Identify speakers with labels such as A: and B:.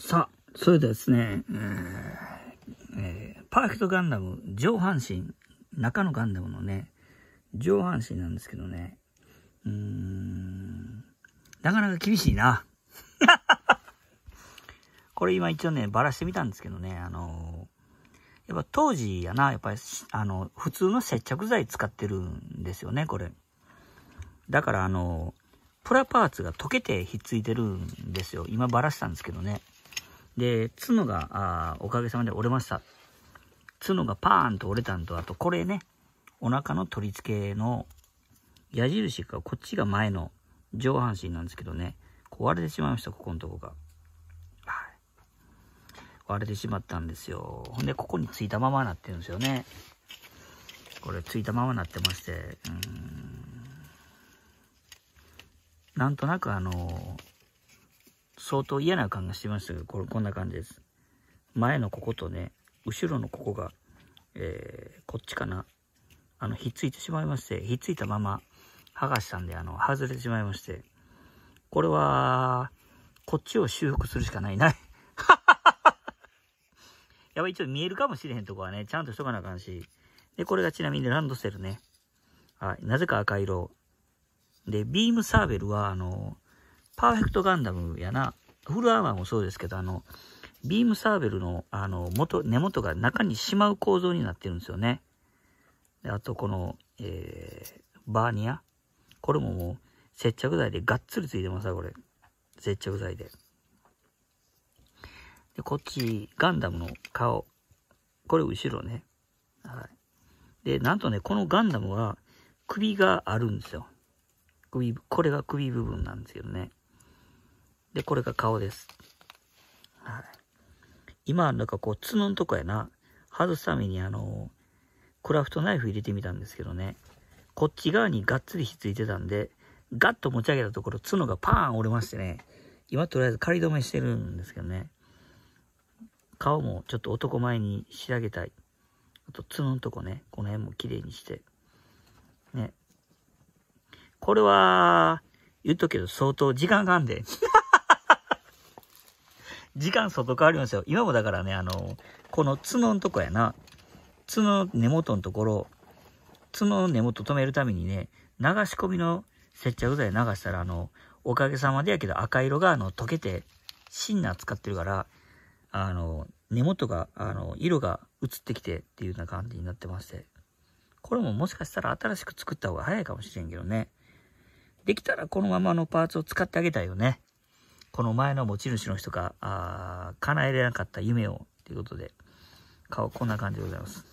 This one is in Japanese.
A: さあ、それでですね、えーえー、パーフェクトガンダム上半身、中のガンダムのね、上半身なんですけどね、うーん、なかなか厳しいな。これ今一応ね、ばらしてみたんですけどね、あのー、やっぱ当時やな、やっぱり、あの、普通の接着剤使ってるんですよね、これ。だからあのプラパーツが溶けてひっついてるんですよ。今ばらしたんですけどね。で、角が、あおかげさまで折れました。角がパーンと折れたんと、あとこれね、お腹の取り付けの矢印が、こっちが前の上半身なんですけどね、壊れてしまいました、ここのとこが。はい。割れてしまったんですよ。ほんで、ここについたままなってるんですよね。これ、ついたままなってまして、うん。なんとなくあのー相当嫌な感がしてましたけど、これこんな感じです。前のこことね、後ろのここが、えー、こっちかな。あの、ひっついてしまいまして、ひっついたまま剥がしたんで、あの、外れてしまいまして、これは、こっちを修復するしかないな。やばい、ちょっと見えるかもしれへんとこはね、ちゃんとしとかなあかんし。で、これがちなみにランドセルね。はい。なぜか赤色。で、ビームサーベルは、あの、パーフェクトガンダムやな、フルアーマーもそうですけど、あの、ビームサーベルの、あの、元、根元が中にしまう構造になってるんですよね。であと、この、えー、バーニア。これももう、接着剤でがっつりついてますわ、これ。接着剤で。で、こっち、ガンダムの顔。これ後ろね。はい。で、なんとね、このガンダムは、首があるんですよ。首、これが首部分なんですけどね。で、これが顔です。はい。今、なんかこう、角のとこやな、外すためにあの、クラフトナイフ入れてみたんですけどね、こっち側にがっつりひっついてたんで、ガッと持ち上げたところ、角がパーン折れましてね、今とりあえず仮止めしてるんですけどね、顔もちょっと男前に仕上げたい。あと、角のとこね、この辺も綺麗にして。ね。これは、言っとくけど相当時間があんで。時間外変わりますよ。今もだからね、あの、この角のとこやな。角の根元のところ、角の根元止めるためにね、流し込みの接着剤流したら、あの、おかげさまでやけど赤色があの溶けて、シンナー使ってるから、あの、根元が、あの、色が移ってきてっていうような感じになってまして。これももしかしたら新しく作った方が早いかもしれんけどね。できたらこのままのパーツを使ってあげたいよね。この前の持ち主の人が、あ叶えれなかった夢を、ということで、顔こんな感じでございます。